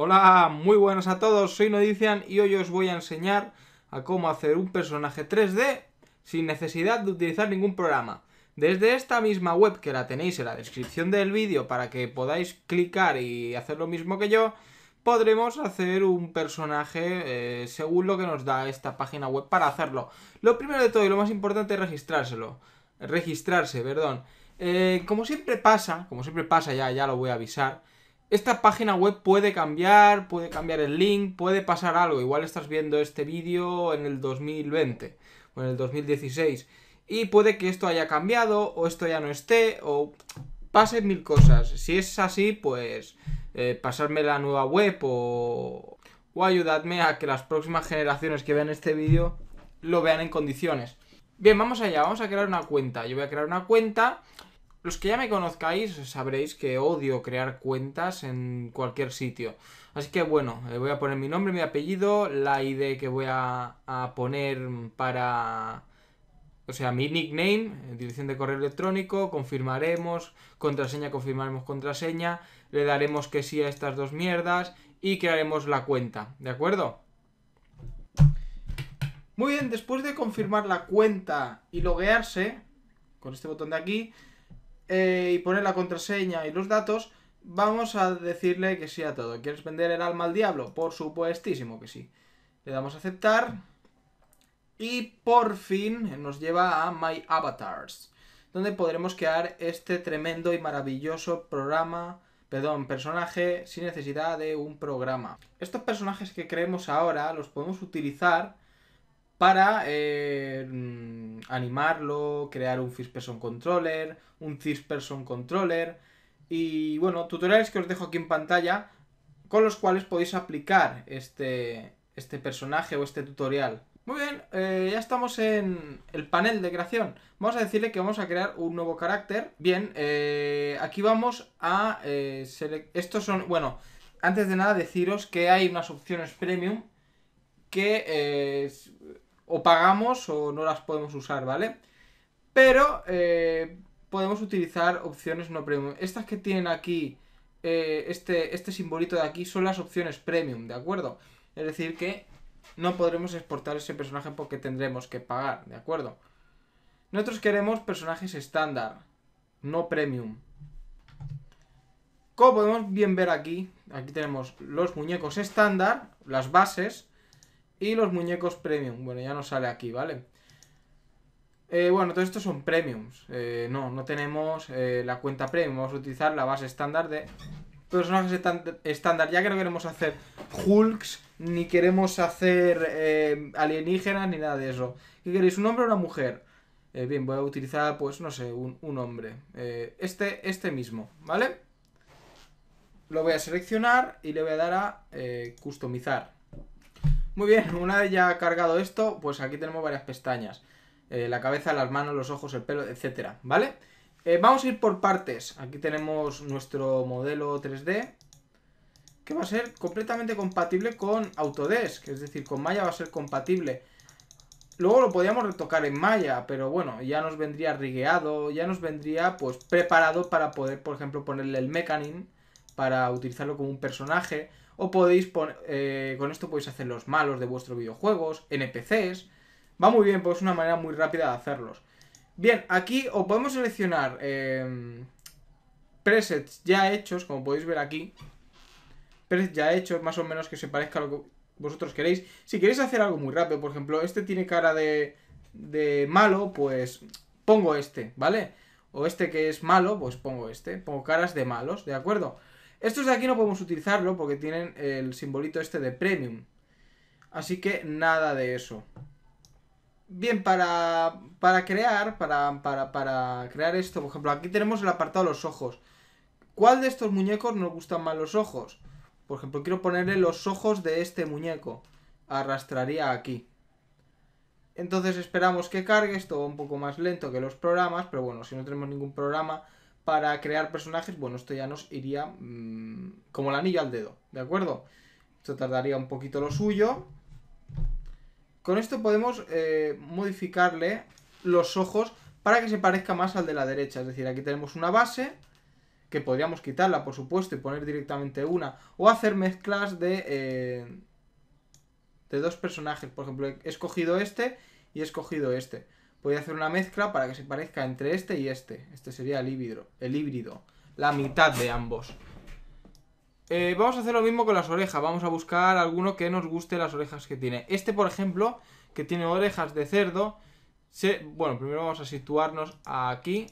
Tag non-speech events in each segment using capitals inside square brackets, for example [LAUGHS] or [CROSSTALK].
Hola, muy buenos a todos, soy Nodician y hoy os voy a enseñar a cómo hacer un personaje 3D sin necesidad de utilizar ningún programa. Desde esta misma web que la tenéis en la descripción del vídeo para que podáis clicar y hacer lo mismo que yo, podremos hacer un personaje eh, según lo que nos da esta página web para hacerlo. Lo primero de todo y lo más importante es registrárselo. Registrarse, perdón. Eh, como siempre pasa, como siempre pasa, ya, ya lo voy a avisar, esta página web puede cambiar, puede cambiar el link, puede pasar algo. Igual estás viendo este vídeo en el 2020 o en el 2016 y puede que esto haya cambiado o esto ya no esté o pasen mil cosas. Si es así, pues eh, pasarme la nueva web o, o ayudadme a que las próximas generaciones que vean este vídeo lo vean en condiciones. Bien, vamos allá, vamos a crear una cuenta. Yo voy a crear una cuenta los que ya me conozcáis sabréis que odio crear cuentas en cualquier sitio. Así que bueno, le eh, voy a poner mi nombre, mi apellido, la ID que voy a, a poner para... O sea, mi nickname, eh, dirección de correo electrónico, confirmaremos, contraseña, confirmaremos contraseña, le daremos que sí a estas dos mierdas y crearemos la cuenta, ¿de acuerdo? Muy bien, después de confirmar la cuenta y loguearse, con este botón de aquí, eh, y poner la contraseña y los datos, vamos a decirle que sí a todo. ¿Quieres vender el alma al diablo? Por supuestísimo que sí. Le damos a aceptar. Y por fin nos lleva a My Avatars, donde podremos crear este tremendo y maravilloso programa, perdón, personaje sin necesidad de un programa. Estos personajes que creemos ahora los podemos utilizar para eh, mm, animarlo, crear un first person controller, un third person controller y bueno, tutoriales que os dejo aquí en pantalla con los cuales podéis aplicar este, este personaje o este tutorial. Muy bien, eh, ya estamos en el panel de creación. Vamos a decirle que vamos a crear un nuevo carácter. Bien, eh, aquí vamos a... estos son... Bueno, antes de nada deciros que hay unas opciones premium que o pagamos o no las podemos usar, ¿vale? Pero eh, podemos utilizar opciones no premium. Estas que tienen aquí, eh, este, este simbolito de aquí, son las opciones premium, ¿de acuerdo? Es decir que no podremos exportar ese personaje porque tendremos que pagar, ¿de acuerdo? Nosotros queremos personajes estándar, no premium. Como podemos bien ver aquí, aquí tenemos los muñecos estándar, las bases, y los muñecos premium. Bueno, ya no sale aquí, ¿vale? Eh, bueno, todos estos son premiums. Eh, no, no tenemos eh, la cuenta premium. Vamos a utilizar la base estándar de personajes estándar. Ya que no queremos hacer Hulks, ni queremos hacer alienígenas, ni nada de eso. ¿Qué queréis? ¿Un hombre o una mujer? bien, voy a utilizar, pues, no sé, un, un hombre. este, este mismo, ¿vale? Lo voy a seleccionar y le voy a dar a customizar. Muy bien, una vez ya cargado esto, pues aquí tenemos varias pestañas. Eh, la cabeza, las manos, los ojos, el pelo, etcétera, ¿vale? Eh, vamos a ir por partes. Aquí tenemos nuestro modelo 3D, que va a ser completamente compatible con Autodesk, es decir, con Maya va a ser compatible. Luego lo podríamos retocar en Maya, pero bueno, ya nos vendría rigueado, ya nos vendría pues preparado para poder, por ejemplo, ponerle el mecanin para utilizarlo como un personaje, o podéis poner, eh, con esto podéis hacer los malos de vuestros videojuegos, NPCs. Va muy bien, pues es una manera muy rápida de hacerlos. Bien, aquí o podemos seleccionar em, presets ya hechos, como podéis ver aquí. Presets ya hechos, más o menos que se parezca a lo que vosotros queréis. Si queréis hacer algo muy rápido, por ejemplo, este tiene cara de, de malo, pues pongo este, ¿vale? O este que es malo, pues pongo este. Pongo caras de malos, ¿de acuerdo? Estos de aquí no podemos utilizarlo porque tienen el simbolito este de premium. Así que nada de eso. Bien, para, para crear, para, para, para crear esto, por ejemplo, aquí tenemos el apartado de los ojos. ¿Cuál de estos muñecos nos gustan más los ojos? Por ejemplo, quiero ponerle los ojos de este muñeco. Arrastraría aquí. Entonces esperamos que cargue, esto va un poco más lento que los programas, pero bueno, si no tenemos ningún programa, para crear personajes, bueno, esto ya nos iría mm, como el anillo al dedo, ¿de acuerdo? Esto tardaría un poquito lo suyo. Con esto podemos eh, modificarle los ojos para que se parezca más al de la derecha. Es decir, aquí tenemos una base, que podríamos quitarla, por supuesto, y poner directamente una. O hacer mezclas de, eh, de dos personajes. Por ejemplo, he escogido este y he escogido este. Voy a hacer una mezcla para que se parezca entre este y este. Este sería el híbrido. El híbrido. La mitad de ambos. Eh, vamos a hacer lo mismo con las orejas. Vamos a buscar alguno que nos guste las orejas que tiene. Este, por ejemplo, que tiene orejas de cerdo. Bueno, primero vamos a situarnos aquí.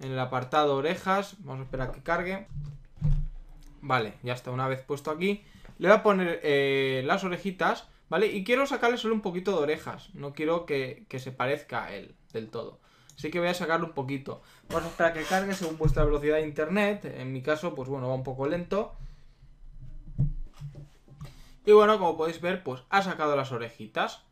En el apartado orejas. Vamos a esperar que cargue. Vale, ya está. Una vez puesto aquí. Le voy a poner eh, las orejitas y quiero sacarle solo un poquito de orejas. No quiero que, se parezca a él del todo. Así que voy a sacarle un poquito. Vamos a que cargue según vuestra velocidad de internet. En mi caso, pues bueno, va un poco lento. Y bueno, como podéis ver, pues ha sacado las orejitas.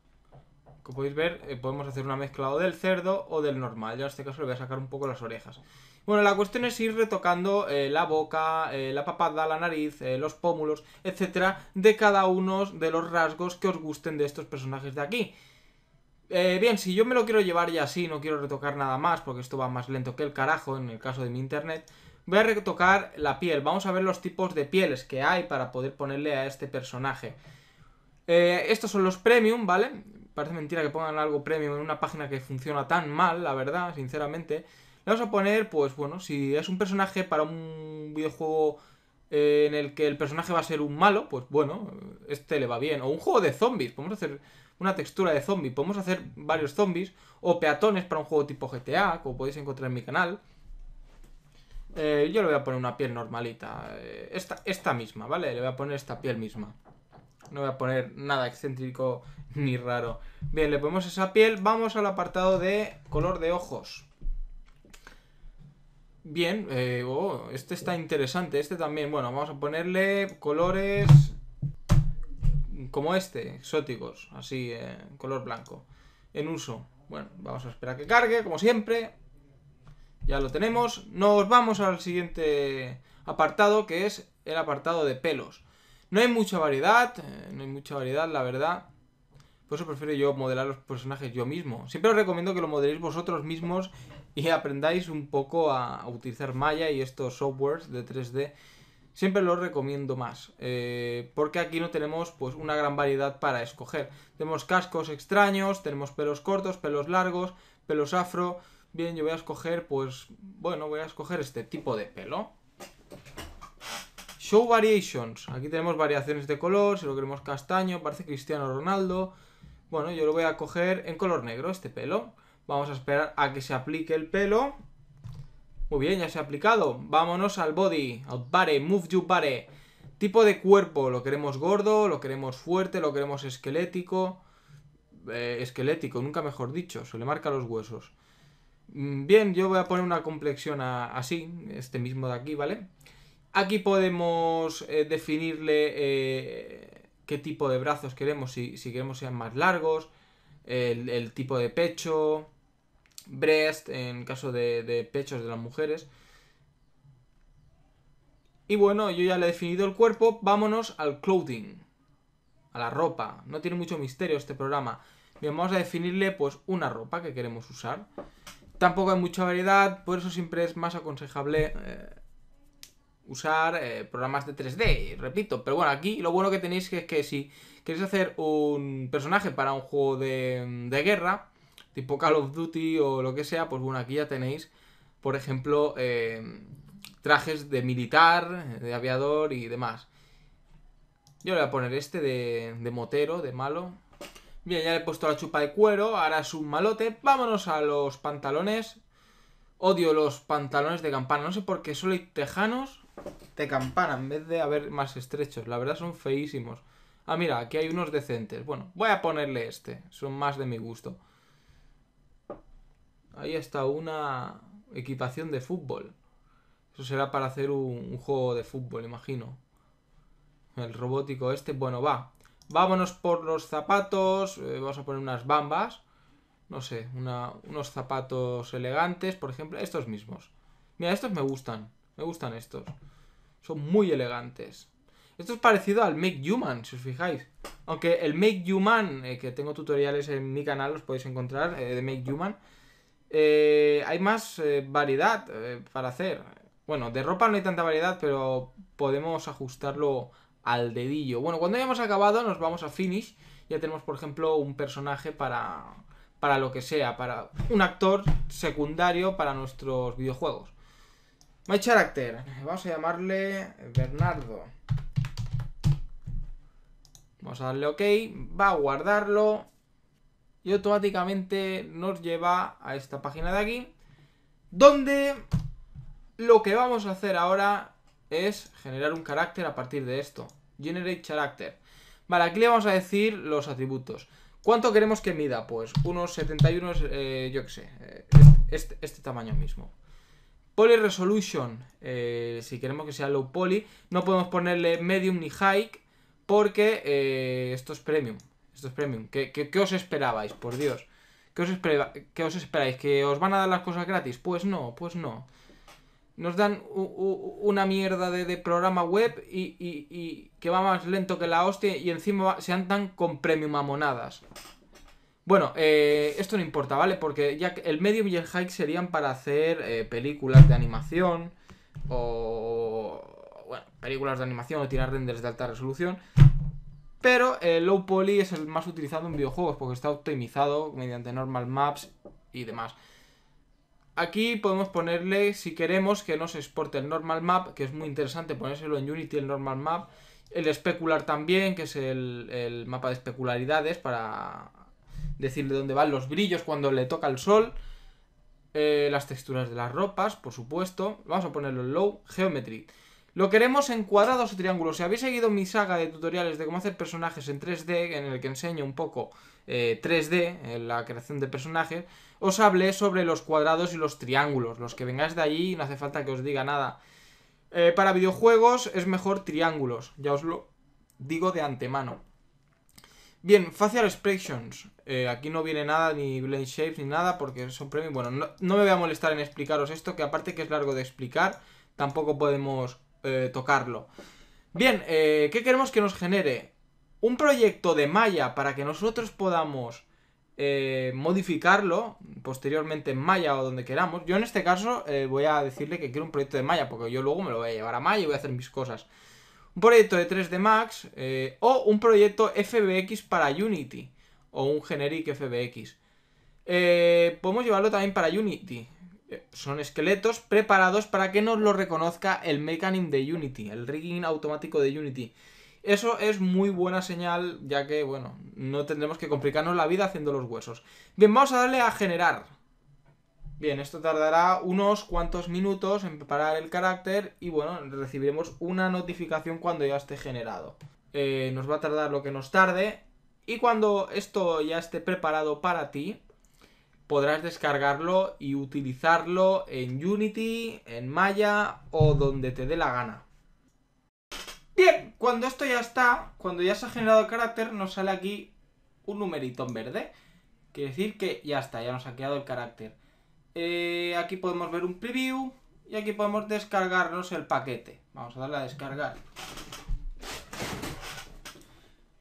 Como podéis ver, eh, podemos hacer una mezcla o del cerdo o del normal. Yo en este caso le voy a sacar un poco las orejas. Bueno, la cuestión es ir retocando eh, la boca, eh, la papada, la nariz, los pómulos, etcétera, de cada uno de los rasgos que os gusten de estos personajes de aquí. bien, si yo me lo quiero llevar ya así, no quiero retocar nada más, porque esto va más lento que el carajo en el caso de mi internet, voy a retocar la piel. Vamos a ver los tipos de pieles que hay para poder ponerle a este personaje. estos son los premium, ¿vale? parece mentira que pongan algo premium en una página que funciona tan mal, la verdad, sinceramente. Le vamos a poner, pues bueno, si es un personaje para un videojuego eh, en el que el personaje va a ser un malo, pues bueno, este le va bien. O un juego de zombies, podemos hacer una textura de zombie, podemos hacer varios zombies, o peatones para un juego tipo GTA, como podéis encontrar en mi canal. Eh, yo le voy a poner una piel normalita, eh, esta, esta misma, ¿vale? Le voy a poner esta piel misma no voy a poner nada excéntrico ni raro. Bien, le ponemos esa piel, vamos al apartado de color de ojos. Bien, eh, oh, este está interesante, este también, bueno, vamos a ponerle colores como este, exóticos, así, eh, color blanco, en uso. Bueno, vamos a esperar que cargue, como siempre. Ya lo tenemos. Nos vamos al siguiente apartado, que es el apartado de pelos. No hay mucha variedad, eh, no hay mucha variedad, la verdad. Por eso prefiero yo modelar los personajes yo mismo. Siempre os recomiendo que lo modeléis vosotros mismos y aprendáis un poco a, utilizar Maya y estos softwares de 3D. Siempre los recomiendo más, eh, porque aquí no tenemos pues una gran variedad para escoger. Tenemos cascos extraños, tenemos pelos cortos, pelos largos, pelos afro. Bien, yo voy a escoger, pues, bueno, voy a escoger este tipo de pelo. Show Variations. Aquí tenemos variaciones de color, si lo queremos castaño, parece Cristiano Ronaldo. Bueno, yo lo voy a coger en color negro, este pelo. Vamos a esperar a que se aplique el pelo. Muy bien, ya se ha aplicado. Vámonos al body, al body, move you body. Tipo de cuerpo, lo queremos gordo, lo queremos fuerte, lo queremos esquelético. Eh, esquelético, nunca mejor dicho, se le marca los huesos. Mm, bien, yo voy a poner una complexión así, este mismo de aquí, ¿vale? vale Aquí podemos eh, definirle eh, qué tipo de brazos queremos, si, si queremos sean más largos, el, tipo de pecho, breast, en caso de, pechos de las mujeres. Y bueno, yo ya le he definido el cuerpo, vámonos al clothing, a la ropa. No tiene mucho misterio este programa. Bien, vamos a definirle pues una ropa que queremos usar. Tampoco hay mucha variedad, por eso siempre es más aconsejable... Eh, usar eh, programas de 3D, repito. Pero bueno, aquí lo bueno que tenéis es que si queréis hacer un personaje para un juego de, guerra, tipo Call of Duty o lo que sea, pues bueno, aquí ya tenéis, por ejemplo, eh, trajes de militar, de aviador y demás. Yo le voy a poner este de, de motero, de malo. Bien, ya le he puesto la chupa de cuero, ahora es un malote. Vámonos a los pantalones. Odio los pantalones de campana, no sé por qué, solo hay tejanos de campana en vez de haber más estrechos. La verdad son feísimos. Ah, mira, aquí hay unos decentes. Bueno, voy a ponerle este. Son más de mi gusto. Ahí está una equipación de fútbol. Eso será para hacer un, juego de fútbol, imagino. El robótico este. Bueno, va. Vámonos por los zapatos. Eh, vamos a poner unas bambas. No sé, unos zapatos elegantes, por ejemplo. Estos mismos. Mira, estos me gustan. Me gustan estos. Son muy elegantes. Esto es parecido al Make Human, si os fijáis. Aunque el Make Human, eh, que tengo tutoriales en mi canal, los podéis encontrar, eh, de Make Human. Eh, hay más variedad para hacer. Bueno, de ropa no hay tanta variedad, pero podemos ajustarlo al dedillo. Bueno, cuando hayamos acabado nos vamos a Finish. Ya tenemos, por ejemplo, un personaje para, para lo que sea, para un actor secundario para nuestros videojuegos. My character. Vamos a llamarle Bernardo. Vamos a darle OK. Va a guardarlo. Y automáticamente nos lleva a esta página de aquí. Donde lo que vamos a hacer ahora es generar un carácter a partir de esto. Generate character. Vale, aquí le vamos a decir los atributos. ¿Cuánto queremos que mida? Pues unos 71, eh, yo qué sé, eh, este, este tamaño mismo. Poly Resolution, eh, si queremos que sea low poly, no podemos ponerle medium ni high porque eh, esto es premium. Esto es premium. ¿Qué, os esperabais? Por Dios. ¿Qué os, os, esperáis? ¿Que os van a dar las cosas gratis? Pues no, pues no. Nos dan una mierda de, programa web y, que va más lento que la hostia y encima se andan con premium amonadas. Bueno, eh, esto no importa, ¿vale? Porque ya el medium y el hike serían para hacer eh, películas de animación o... Bueno, películas de animación o tirar renders de alta resolución. Pero el low poly es el más utilizado en videojuegos porque está optimizado mediante normal maps y demás. Aquí podemos ponerle, si queremos, que no se exporte el normal map, que es muy interesante ponérselo en Unity, el normal map. El especular también, que es el mapa de especularidades para decirle dónde van los brillos cuando le toca el sol, eh, las texturas de las ropas, por supuesto. Vamos a ponerlo en low, geometry. Lo queremos en cuadrados o triángulos. Si habéis seguido mi saga de tutoriales de cómo hacer personajes en 3D, en el que enseño un poco 3D, eh, en la creación de personajes, os hablé sobre los cuadrados y los triángulos. Los que vengáis de allí, no hace falta que os diga nada. Eh, para videojuegos es mejor triángulos, ya os lo digo de antemano. Bien, Facial Expressions. Eh, aquí no viene nada, ni Blend Shapes, ni nada, porque son premios. Bueno, no, me voy a molestar en explicaros esto, que aparte que es largo de explicar, tampoco podemos eh, tocarlo. Bien, eh, ¿qué queremos que nos genere? Un proyecto de Maya para que nosotros podamos modificarlo posteriormente en Maya o donde queramos. Yo en este caso voy a decirle que quiero un proyecto de Maya, porque yo luego me lo voy a llevar a Maya y voy a hacer mis cosas un proyecto de 3D Max eh, o un proyecto FBX para Unity o un generic FBX. Eh, podemos llevarlo también para Unity. Eh, son esqueletos preparados para que nos lo reconozca el mechanism de Unity, el rigging automático de Unity. Eso es muy buena señal, ya que, bueno, no tendremos que complicarnos la vida haciendo los huesos. Bien, vamos a darle a generar. Bien, esto tardará unos cuantos minutos en preparar el carácter y bueno, recibiremos una notificación cuando ya esté generado. Eh, nos va a tardar lo que nos tarde y cuando esto ya esté preparado para ti, podrás descargarlo y utilizarlo en Unity, en Maya o donde te dé la gana. Bien, cuando esto ya está, cuando ya se ha generado el carácter, nos sale aquí un numerito en verde. Quiere decir que ya está, ya nos ha quedado el carácter. Eh, aquí podemos ver un preview y aquí podemos descargarnos el paquete. Vamos a darle a descargar.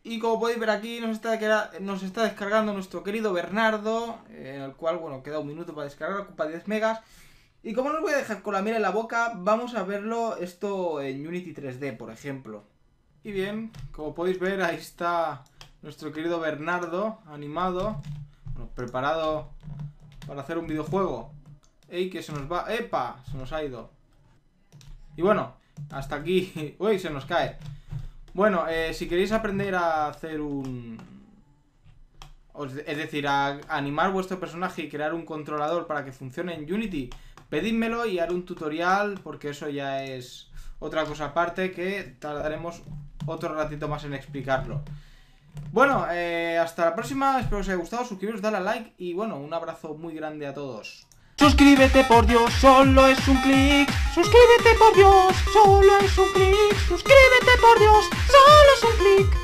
Y como podéis ver aquí nos está, nos está descargando nuestro querido Bernardo, En el cual, bueno, queda un minuto para descargar, ocupa 10 megas. Y como no os voy a dejar con la mira en la boca, vamos a verlo esto en Unity 3D, por ejemplo. Y bien, como podéis ver, ahí está nuestro querido Bernardo, animado, bueno, preparado para hacer un videojuego. ¡Ey, que se nos va! ¡Epa! Se nos ha ido. Y bueno, hasta aquí... [LAUGHS] ¡Uy, se nos cae! Bueno, eh, si queréis aprender a hacer un... Es decir, a animar vuestro personaje y crear un controlador para que funcione en Unity, Pedidmelo y haré un tutorial porque eso ya es otra cosa aparte que tardaremos otro ratito más en explicarlo. Bueno, eh, hasta la próxima. Espero que os haya gustado. Suscribiros, dale a like y bueno, un abrazo muy grande a todos. Suscríbete por Dios, solo es un clic. Suscríbete por Dios, solo es un clic. Suscríbete por Dios, solo es un clic.